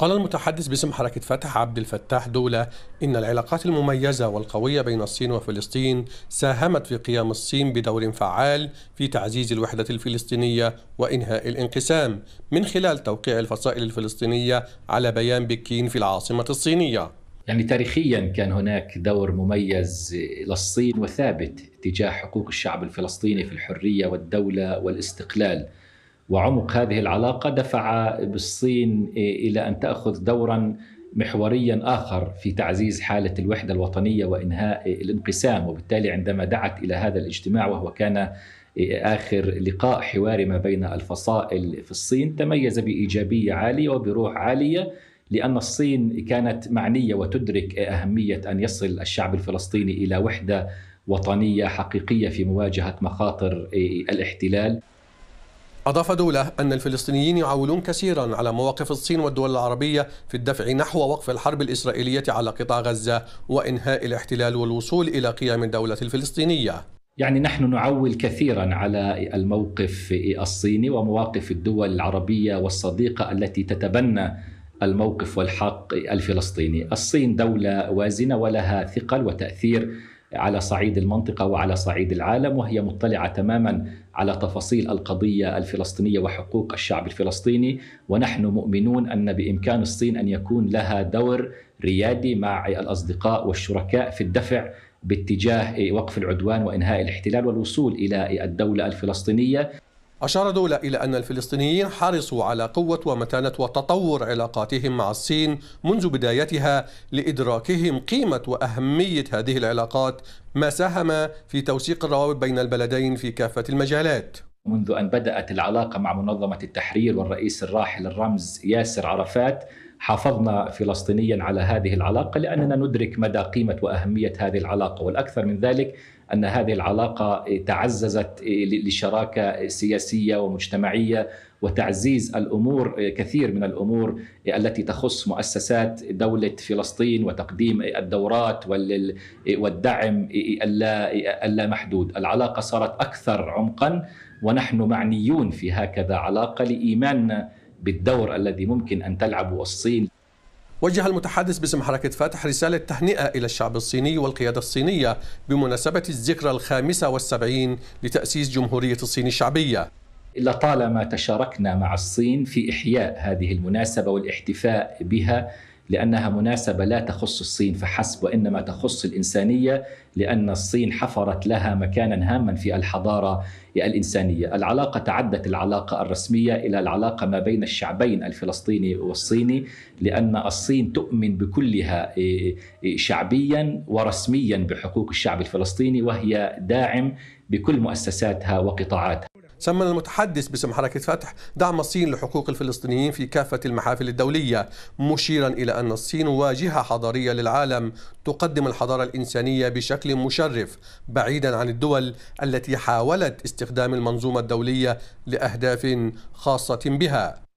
قال المتحدث باسم حركة فتح عبد الفتاح دولة إن العلاقات المميزة والقوية بين الصين وفلسطين ساهمت في قيام الصين بدور فعال في تعزيز الوحدة الفلسطينية وإنهاء الانقسام من خلال توقيع الفصائل الفلسطينية على بيان بكين في العاصمة الصينية يعني تاريخيا كان هناك دور مميز للصين وثابت تجاه حقوق الشعب الفلسطيني في الحرية والدولة والاستقلال وعمق هذه العلاقه دفع بالصين الى ان تاخذ دورا محوريا اخر في تعزيز حاله الوحده الوطنيه وانهاء الانقسام وبالتالي عندما دعت الى هذا الاجتماع وهو كان اخر لقاء حواري ما بين الفصائل في الصين تميز بايجابيه عاليه وبروح عاليه لان الصين كانت معنيه وتدرك اهميه ان يصل الشعب الفلسطيني الى وحده وطنيه حقيقيه في مواجهه مخاطر الاحتلال أضاف دولة أن الفلسطينيين يعولون كثيرا على مواقف الصين والدول العربية في الدفع نحو وقف الحرب الإسرائيلية على قطاع غزة وإنهاء الاحتلال والوصول إلى قيام الدولة الفلسطينية يعني نحن نعول كثيرا على الموقف الصيني ومواقف الدول العربية والصديقة التي تتبنى الموقف والحق الفلسطيني الصين دولة وازنة ولها ثقل وتأثير على صعيد المنطقه وعلى صعيد العالم وهي مطلعه تماما على تفاصيل القضيه الفلسطينيه وحقوق الشعب الفلسطيني ونحن مؤمنون ان بامكان الصين ان يكون لها دور ريادي مع الاصدقاء والشركاء في الدفع باتجاه وقف العدوان وانهاء الاحتلال والوصول الى الدوله الفلسطينيه أشار دولة إلى أن الفلسطينيين حرصوا على قوة ومتانة وتطور علاقاتهم مع الصين منذ بدايتها لإدراكهم قيمة وأهمية هذه العلاقات ما ساهم في توثيق الروابط بين البلدين في كافة المجالات منذ أن بدأت العلاقة مع منظمة التحرير والرئيس الراحل الرمز ياسر عرفات حافظنا فلسطينيا على هذه العلاقه لاننا ندرك مدى قيمه واهميه هذه العلاقه والاكثر من ذلك ان هذه العلاقه تعززت لشراكه سياسيه ومجتمعيه وتعزيز الامور كثير من الامور التي تخص مؤسسات دوله فلسطين وتقديم الدورات والدعم اللامحدود، العلاقه صارت اكثر عمقا ونحن معنيون في هكذا علاقه لايماننا بالدور الذي ممكن أن تلعبه الصين وجه المتحدث باسم حركة فاتح رسالة تهنئة إلى الشعب الصيني والقيادة الصينية بمناسبة الذكرى الخامسة والسبعين لتأسيس جمهورية الصين الشعبية لطالما تشاركنا مع الصين في إحياء هذه المناسبة والاحتفاء بها لأنها مناسبة لا تخص الصين فحسب وإنما تخص الإنسانية لأن الصين حفرت لها مكانا هاما في الحضارة الإنسانية العلاقة تعدت العلاقة الرسمية إلى العلاقة ما بين الشعبين الفلسطيني والصيني لأن الصين تؤمن بكلها إيه، إيه، شعبيا ورسميا بحقوق الشعب الفلسطيني وهي داعم بكل مؤسساتها وقطاعاتها سمى المتحدث باسم حركة فتح دعم الصين لحقوق الفلسطينيين في كافة المحافل الدولية مشيرا إلى أن الصين واجهة حضارية للعالم تقدم الحضارة الإنسانية بشكل مشرف بعيدا عن الدول التي حاولت استخدام المنظومة الدولية لأهداف خاصة بها